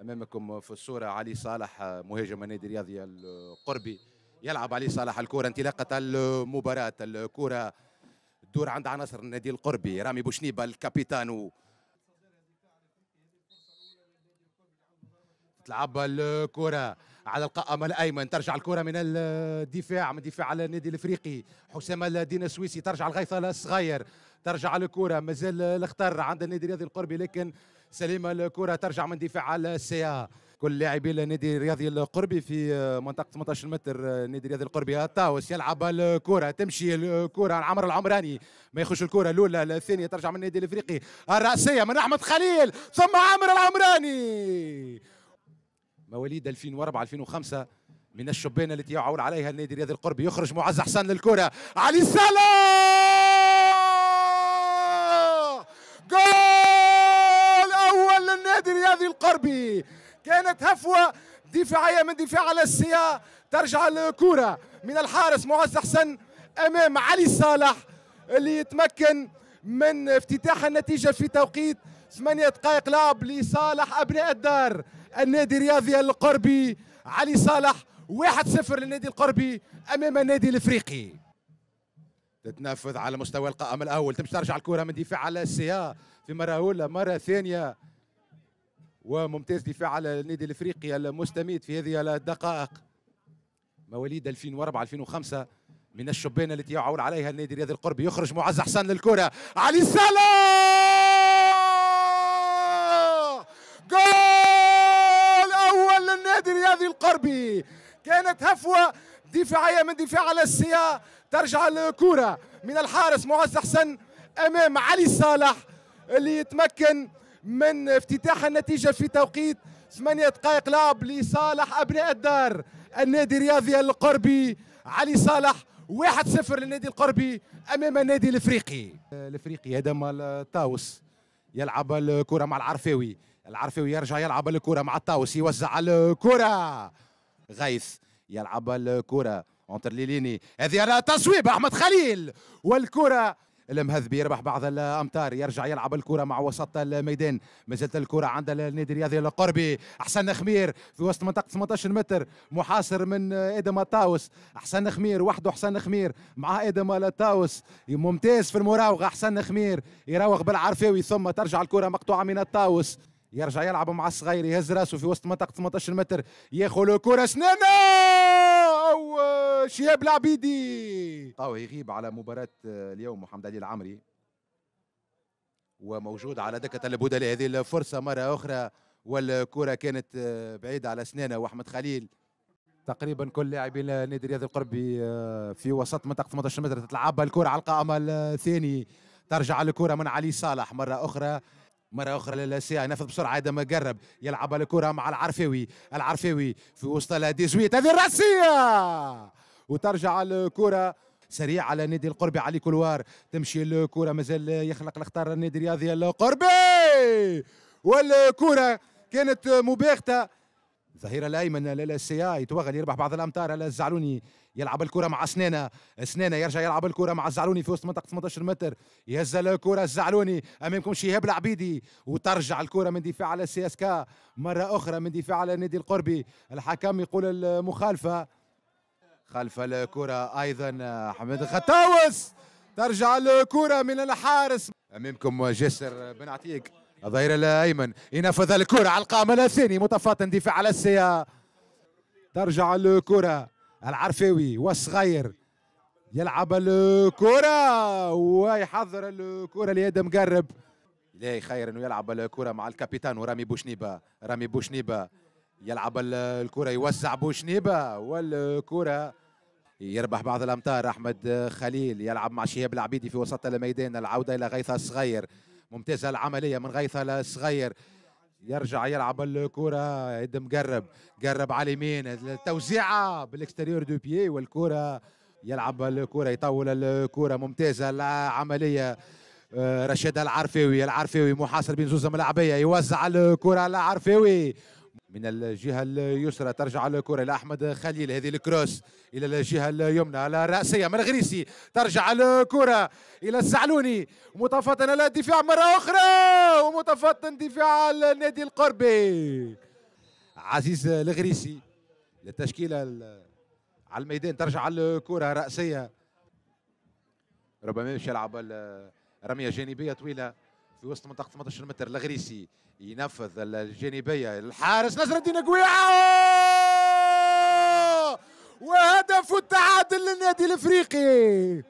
امامكم في الصوره علي صالح مهاجم النادي الرياضي القربي يلعب علي صالح الكره انطلاقه المباراه الكره تدور عند عناصر النادي القربي رامي بوشنيبه الكابيتانو تلعب الكره على القائم الايمن ترجع الكره من الدفاع من دفاع على النادي الافريقي حسام الدين السويسي ترجع الغيثه الصغير ترجع الكره مازال الاختار عند النادي الرياضي القربي لكن سليمه الكره ترجع من دفاع على سيا كل لاعبي النادي الرياضي القربي في منطقه 18 متر النادي الرياضي القربي الطاوس يلعب الكره تمشي الكره عمر العمراني ما يخش الكره الاولى الثانيه ترجع من النادي الافريقي الراسيه من احمد خليل ثم عمر العمراني مواليد 2004 2005 من الشبانه التي يعول عليها النادي الرياضي القربي يخرج معز حسن للكره علي سلام هذه القربي كانت هفوة دفاعية من دفاع على السيا ترجع الكرة من الحارس معز حسن أمام علي صالح اللي يتمكن من افتتاح النتيجة في توقيت ثمانية دقائق لعب لصالح أبناء الدار النادي الرياضي القربي علي صالح واحد صفر للنادي القربي أمام النادي الإفريقي تتنفذ على مستوى القائم الأول تمشي ترجع الكرة من دفاع على السيا في مرة أولى مرة ثانية وممتاز دفاع على النادي الافريقي المستميت في هذه الدقائق مواليد 2004 2005 من الشبان التي يعول عليها النادي الرياضي القربي يخرج معز حسن للكره علي سلا جول اول للنادي الرياضي القربي كانت هفوه دفاعيه من دفاع على السيا ترجع الكره من الحارس معز حسن امام علي صالح اللي يتمكن من افتتاح النتيجة في توقيت ثمانية دقائق لعب لصالح أبناء الدار النادي الرياضي القربي علي صالح 1-0 للنادي القربي أمام النادي الإفريقي الإفريقي هذا مال الطاوس يلعب الكرة مع العرفاوي العرفاوي يرجع يلعب الكرة مع الطاوس يوزع الكرة غيث يلعب الكرة اونتر ليليني هذه تصويب أحمد خليل والكرة المهذبي يربح بعض الامتار يرجع يلعب الكره مع وسط الميدان ما زالت الكره عند النادي الرياضي القربي احسن خمير في وسط منطقه 18 متر محاصر من ادم الطاوس احسن خمير وحده حسن خمير مع ادم الطاوس ممتاز في المراوغه احسن خمير يراوغ بالعرفاوي ثم ترجع الكره مقطوعه من الطاوس يرجع يلعب مع الصغير يهز راسه في وسط منطقه 18 متر ياخذ الكره سنانه او شهاب العبيدي طاو يغيب على مباراة آه، اليوم محمد علي العمري وموجود على دكة البودلة هذه الفرصة مرة أخرى والكرة كانت آه، بعيدة على سنانه وأحمد خليل تقريبا كل لاعبي نادي رياض القربي آه، في وسط منطقة 18 متر تتلعبها الكرة على القائم الثاني ترجع الكرة من علي صالح مرة أخرى مرة أخرى للأسيا ينفذ بسرعة ما قرب يلعب الكرة مع العرفاوي العرفاوي في وسط الديزويت هذه الرأسية وترجع الكرة سريع على نادي القربي علي كلوار تمشي الكره مازال يخلق الاخطار النادي الرياضي القربي والكره كانت مباغته الظهير الايمن اي يتوغل يربح بعض الامتار على الزعلوني يلعب الكره مع سنانه سنانه يرجع يلعب الكره مع الزعلوني في وسط منطقه 18 متر يهز الكره الزعلوني امامكم شهاب العبيدي وترجع الكره من دفاع على سي اس كا مره اخرى من دفاع على نادي القربي الحكم يقول المخالفه خلف الكرة أيضا آه، حمد الخطاوس ترجع الكرة من الحارس أمامكم جسر بن عتيق الظهير الأيمن ينفذ الكرة على القامة الثاني متفاطن دفاع على السيا ترجع الكرة العرفاوي والصغير يلعب الكرة ويحضر الكرة ليد مقرب لا خير أنه يلعب الكرة مع الكابيتان ورامي بوشنيبة رامي بوشنيبة يلعب الكرة يوسع بوشنيبة والكرة يربح بعض الامتار احمد خليل يلعب مع شهاب العبيدي في وسط الميدان العوده الى غيثه الصغير ممتازه العمليه من غيثه الصغير يرجع يلعب الكرة يد مقرب قرب على اليمين التوزيعة بالاكستيريور دو بيي والكرة يلعب الكرة يطول الكرة ممتازة العملية آه، رشيد العرفيوي العرفيوي محاصر بين زوز ملاعبية يوزع الكرة العرفيوي من الجهه اليسرى ترجع الكره الى احمد خليل هذه الكروس الى الجهه اليمنى على من مرغريسي ترجع الكره الى الزعلوني متفطن الدفاع مره اخرى ومتفطن دفاع النادي القربي عزيز الغريسي للتشكيله على الميدان ترجع الكره راسيه ربما يمشي يلعب رميه جانبيه طويله في وسط منطقه 18 متر الغريسي ينفذ الجانبيه الحارس نصر الدين قويعه وهدف التعادل للنادي الافريقي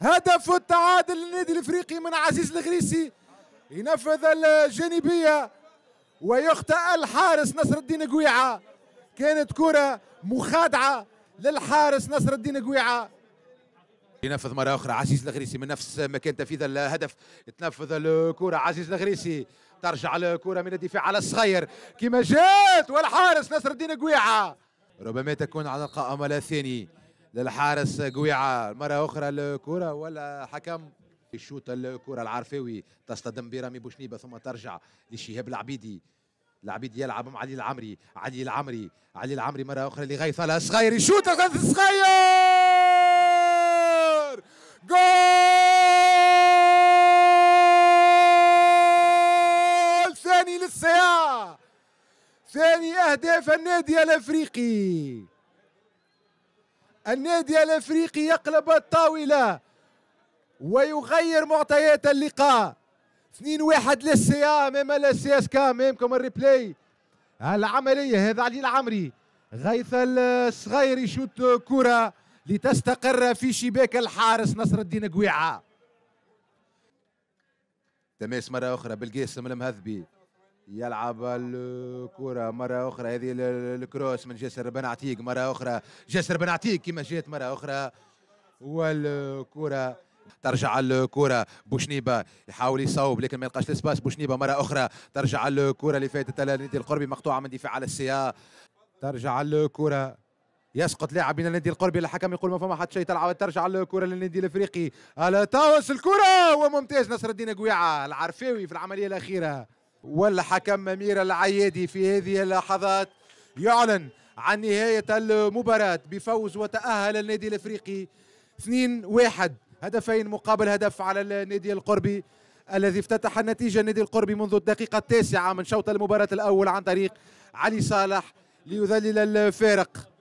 هدف التعادل للنادي الافريقي من عزيز الغريسي ينفذ الجانبيه ويخطئ الحارس نصر الدين قويعه كانت كره مخادعه للحارس نصر الدين قويعه ينفذ مرة أخرى عزيز الغريسي من نفس مكان تنفيذ الهدف تنفذ الكرة عزيز الغريسي ترجع الكرة من الدفاع على الصغير كما جات والحارس نصر الدين قويعة ربما تكون على أمل الثاني للحارس قويعة مرة أخرى الكرة ولا حكم الشوط الكرة العرفاوي تصطدم برامي بوشنيبة ثم ترجع لشهاب العبيدي العبيد يلعب مع علي العمري علي العمري علي العمري مرة أخرى لغيث الصغير يشوت الصغير ثاني أهداف النادي الأفريقي النادي الأفريقي يقلب الطاولة ويغير معطيات اللقاء 2 واحد للسيا أمام كا أمامكم الريبلاي العملية هذا علي العمري غيث الصغير يشوت كرة لتستقر في شباك الحارس نصر الدين قويعة تماس مرة أخرى بالقاسم المهذبي يلعب الكرة مرة أخرى هذه الكروس من جسر بن عتيق مرة أخرى جسر بن عتيق كما جات مرة أخرى والكرة ترجع الكرة بوشنيبة يحاول يصوب لكن ما يلقاش الاسباس بوشنيبة مرة أخرى ترجع الكرة اللي فاتت النادي القربي مقطوعة من دفاع على السيا ترجع الكرة يسقط لاعب من النادي القربي الحكم يقول ما فما حد شيء تلعب ترجع الكره للنادي الافريقي على تاوس الكره وممتاز نصر الدين قويعه العرفاوي في العمليه الاخيره والحكم أمير العيادي في هذه اللحظات يعلن عن نهاية المباراة بفوز وتأهل النادي الإفريقي 2-1 هدفين مقابل هدف على النادي القربي الذي افتتح النتيجة النادي القربي منذ الدقيقة التاسعة من شوط المباراة الأول عن طريق علي صالح ليذلل الفارق